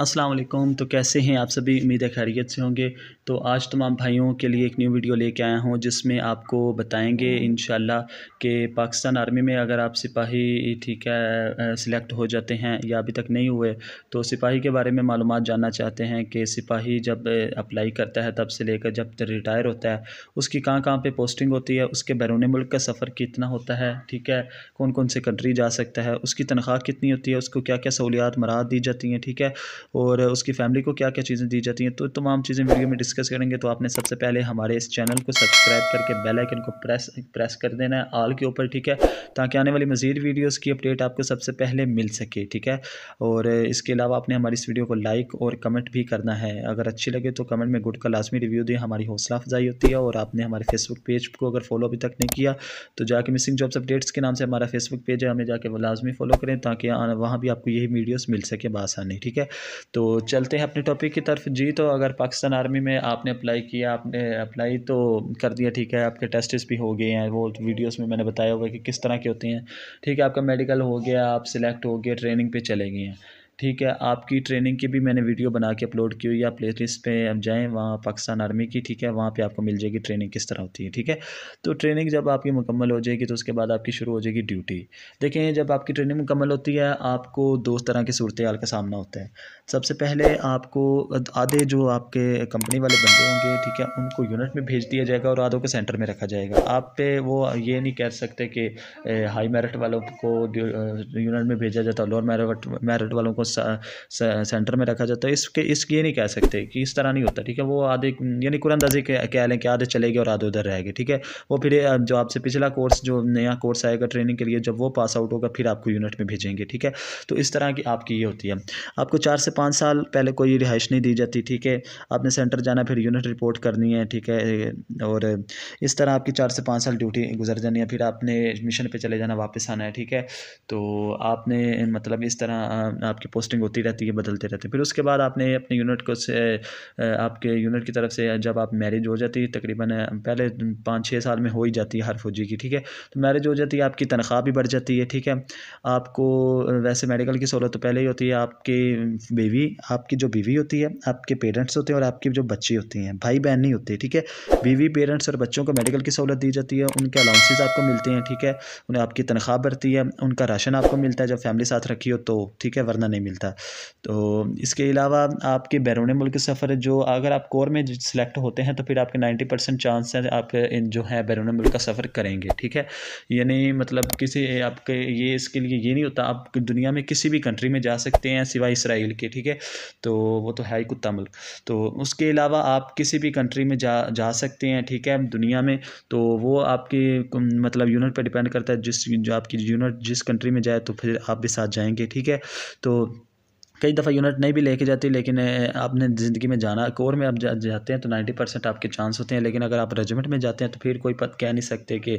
अस्सलाम तो कैसे हैं आप सभी उम्मीद है खैरियत से होंगे तो आज तमाम भाइयों के लिए एक न्यू वीडियो लेके आया हूँ जिसमें आपको बताएंगे इन कि पाकिस्तान आर्मी में अगर आप सिपाही ठीक है सिलेक्ट हो जाते हैं या अभी तक नहीं हुए तो सिपाही के बारे में मालूम जानना चाहते हैं कि सिपाही जब अप्लाई करता है तब से लेकर जब रिटायर होता है उसकी कहाँ कहाँ पर पोस्टिंग होती है उसके बैरून मुल्क का सफ़र कितना होता है ठीक है कौन कौन से कंट्री जा सकता है उसकी तनख्वाह कितनी होती है उसको क्या क्या सहूलियात मराहत दी जाती हैं ठीक है और उसकी फैमिली को क्या क्या चीज़ें दी जाती हैं तो तमाम चीज़ें वीडियो में डिस्कस करेंगे तो आपने सबसे पहले हमारे इस चैनल को सब्सक्राइब करके बेल आइकन को प्रेस प्रेस कर देना है आल के ऊपर ठीक है ताकि आने वाली मज़ीद वीडियोज़ की अपडेट आपको सबसे पहले मिल सके ठीक है और इसके अलावा आपने हमारी इस वीडियो को लाइक और कमेंट भी करना है अगर अच्छी लगे तो कमेंट में गुड का लाजमी रिव्यू दें हमारी हौसला अफजाई होती है और आपने हमारे फेसबुक पेज को अगर फॉलो अभी तक नहीं किया तो जाके मिसिंग जॉब्स अपडेट्स के नाम से हमारा फेसबुक पेज है हमें जाके लाजमी फॉलो करें ताकि वहाँ भी आपको यही वीडियोज़ मिल सके बासानी ठीक है तो चलते हैं अपने टॉपिक की तरफ जी तो अगर पाकिस्तान आर्मी में आपने अप्लाई किया आपने अप्लाई तो कर दिया ठीक है आपके टेस्टेस भी हो गए हैं वो वीडियोस में मैंने बताया हुआ कि किस तरह के होते हैं ठीक है आपका मेडिकल हो गया आप सिलेक्ट हो गए ट्रेनिंग पे चले गए हैं ठीक है आपकी ट्रेनिंग की भी मैंने वीडियो बना के अपलोड की हुई है प्ले लिस्ट पर आप जाएँ वहाँ पाकिस्तान आर्मी की ठीक है वहाँ पर आपको मिल जाएगी ट्रेनिंग किस तरह होती है ठीक है तो ट्रेनिंग जब आपकी मुकम्मल हो जाएगी तो उसके बाद आपकी शुरू हो जाएगी ड्यूटी देखें जब आपकी ट्रेनिंग मुकम्मल होती है आपको दो तरह की सूरत का सामना होता है सबसे पहले आपको आधे जो आपके कंपनी वाले बंदे होंगे ठीक है उनको यूनिट में भेज दिया जाएगा और आधों को सेंटर में रखा जाएगा आप पे वो ये नहीं कह सकते कि हाई मेरिट वालों को यूनिट में भेजा जाता है लोअर मेरिट वालों को सेंटर में रखा जाता तो है इसके इस ये नहीं कह सकते कि इस तरह नहीं होता ठीक है वो आधे यानी कुरानंदाजी कह लें कि आधे चले गए और आधे उधर रह गए ठीक है वो फिर जो आपसे पिछला कोर्स जो नया कोर्स आएगा ट्रेनिंग के लिए जब वो पास आउट होगा फिर आपको यूनिट में भेजेंगे ठीक है तो इस तरह की आपकी ये होती है आपको चार से पाँच साल पहले कोई रिहाइश नहीं दी जाती ठीक है आपने सेंटर जाना फिर यूनिट रिपोर्ट करनी है ठीक है और इस तरह आपकी चार से पाँच साल ड्यूटी गुजर जानी है फिर आपने मिशन पर चले जाना वापस आना है ठीक है तो आपने मतलब इस तरह आपकी पोस्टिंग होती रहती है बदलते रहते हैं फिर उसके बाद आपने अपने यूनिट को से आपके यूनिट की तरफ से जब आप मैरिज हो जाती है तकरीबन पहले पाँच छः साल में हो ही जाती है हर फौजी की ठीक है तो मैरिज हो जाती है आपकी तनख्वाह भी बढ़ जाती है ठीक है आपको वैसे मेडिकल की सहूलत तो पहले ही होती है आपकी बीवी आपकी जो बीवी होती है आपके पेरेंट्स होते हैं और आपकी जो बच्ची होती हैं भाई बहन नहीं होती ठीक है बीवी पेरेंट्स और बच्चों को मेडिकल की सहूलत दी जाती है उनके अलाउंसेज आपको मिलते हैं ठीक है उन्हें आपकी तनख्वाह बढ़ती है उनका राशन आपको मिलता है जब फैमिली साथ रखी हो तो ठीक है वरना नहीं मिलता मिलता तो इसके अलावा आपके बैरून मुल्क सफ़र जो अगर आप कोर में सेलेक्ट होते हैं तो फिर आपके नाइन्टी परसेंट चांस हैं आप इन जो है बैरून मुल्क का सफ़र करेंगे ठीक है यानी मतलब किसी आपके ये इसके लिए ये नहीं होता आप दुनिया में किसी भी कंट्री में जा सकते हैं सिवाय इसराइल के ठीक है तो वो तो है ही कुत्ता मुल्क तो उसके अलावा आप किसी भी कंट्री में जा जा सकते हैं ठीक है दुनिया में तो वो आपके मतलब यूनिट पर डिपेंड करता है जिस जो आपकी यूनिट जिस कंट्री में जाए तो फिर आप भी साथ जाएंगे ठीक है तो कई दफ़ा यूनिट नहीं भी लेके जाती लेकिन आपने ज़िंदगी में जाना कोर में आप जा, जाते हैं तो नाइन्टी परसेंट आपके चांस होते हैं लेकिन अगर आप रेजिमेंट में जाते हैं तो फिर कोई पत कह नहीं सकते कि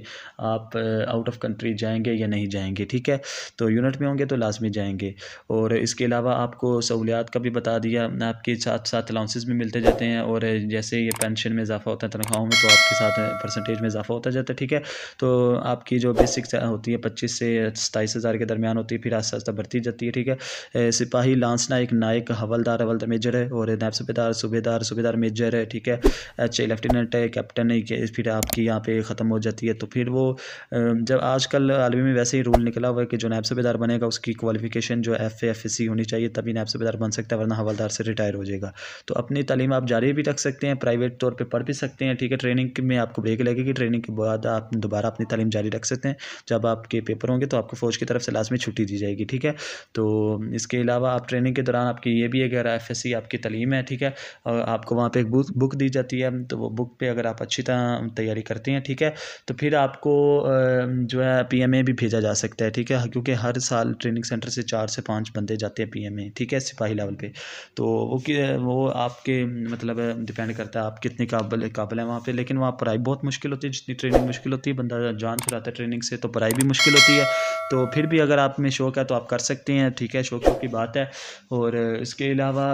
आप आउट ऑफ कंट्री जाएंगे या नहीं जाएंगे ठीक है तो यूनिट में होंगे तो लाजमी जाएंगे और इसके अलावा आपको सहूलियात का भी बता दिया आपके साथ साथ अलाउंसेज भी मिलते जाते हैं और जैसे ये पेंशन में इजाफा होता है तनख्वाहों में तो आपके साथ परसेंटेज में इजाफा होता जाता है ठीक है तो आपकी जो बेसिक होती है पच्चीस से सताईस हज़ार के दरमियान होती है फिर आस्ता आस्ता बढ़ती जाती है ठीक है सिपाही लांस एक नायक हवलदार हवलदार मेजर है और नायब सूबेदार सूबेदार सूबेदार मेजर है ठीक है एच लेफ्टिनेंट है कैप्टन है फिर आपकी यहाँ पे ख़त्म हो जाती है तो फिर वो जब आजकल आलमी में वैसे ही रूल निकला हुआ है कि जो नायब सूबेदार बनेगा उसकी क्वालिफिकेशन जो एफ एफ सी होनी चाहिए तभी नायब सूबेदार बन सकता है वरना हवलदार से रिटायर हो जाएगा तो अपनी तालीम आप जारी भी रख सकते हैं प्राइवेट तौर पर पढ़ भी सकते हैं ठीक है ट्रेनिंग में आपको ब्रेक लगेगी ट्रेनिंग के बाद आप दोबारा अपनी तालीम जारी रख सकते हैं जब आपके पेपर होंगे तो आपको फ़ौज की तरफ से लास्ट में छुट्टी दी जाएगी ठीक है तो इसके अलावा आप ट्रेन ट्रेनिंग के दौरान आपकी ये भी है कि अगर एफ आपकी तलीम है ठीक है और आपको वहाँ पर एक बुक बुक दी जाती है तो वो बुक पर अगर आप अच्छी तरह तैयारी करते हैं ठीक है तो फिर आपको जो है पी भी भेजा जा सकता है ठीक है क्योंकि हर साल ट्रेनिंग सेंटर से चार से पाँच बंदे जाते हैं पी ठीक है सिपाही लेवल पर तो वो वो आपके मतलब डिपेंड करता है आप कितने काबिल काबिल हैं वहाँ पर लेकिन वहाँ पढ़ाई बहुत मुश्किल होती है जितनी ट्रेनिंग मुश्किल होती है बंदा जान छुड़ाता है ट्रेनिंग से तो पढ़ाई भी मुश्किल होती है तो फिर भी अगर आप में शौक है तो आप कर सकते हैं ठीक है शौक शौक की बात है और इसके अलावा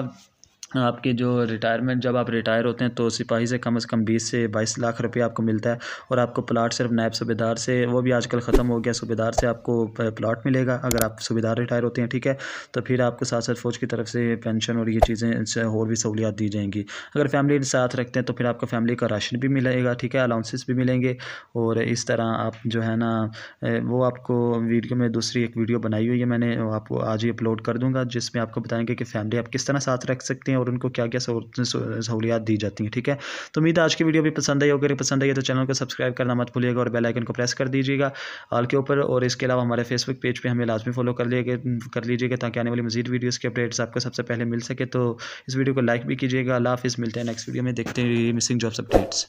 आपके जो रिटायरमेंट जब आप रिटायर होते हैं तो सिपाही से कम से कम बीस से बाईस लाख रुपये आपको मिलता है और आपको प्लाट सिर्फ नायब सूबेदार से वो भी आजकल ख़त्म हो गया सूबेदार से आपको प्लाट मिलेगा अगर आप सूबेदार रिटायर होते हैं ठीक है तो फिर आपको साथ साथ फ़ौज की तरफ से पेंशन और ये चीज़ें और भी सहूलियात दी जाएंगी अगर फैमिली साथ रखते हैं तो फिर आपको फैमिली का राशन भी मिलेगा ठीक है अलाउंसेस भी मिलेंगे और इस तरह आप जो है ना वो आपको वीडियो में दूसरी एक वीडियो बनाई हुई है मैंने आपको आज ही अपलोड कर दूँगा जिसमें आपको बताएंगे कि फैमिली आप किस तरह साथ रख सकते हैं हैं और उनको क्या क्या सहूलियात दी जाती हैं ठीक है तो उम्मीद आज की वीडियो भी पसंद आई अगर पसंद आई है तो चैनल को सब्सक्राइब करना मत भूलिएगा और बेलाइकन को प्रेस कर दीजिएगा आल के ऊपर और इसके अलावा हमारे फेसबुक पेज पर हमें लाजमी फॉलो कर लिए कर लीजिएगा ताकि आने वाली मजीद वीडियोज़ के अपडेट्स आपको सबसे पहले मिल सके तो इस वीडियो को लाइक भी कीजिएगा अला हाफ मिलते हैं नेक्स्ट वीडियो में देखते हैं मिसिंग जॉब्स अपडेट्स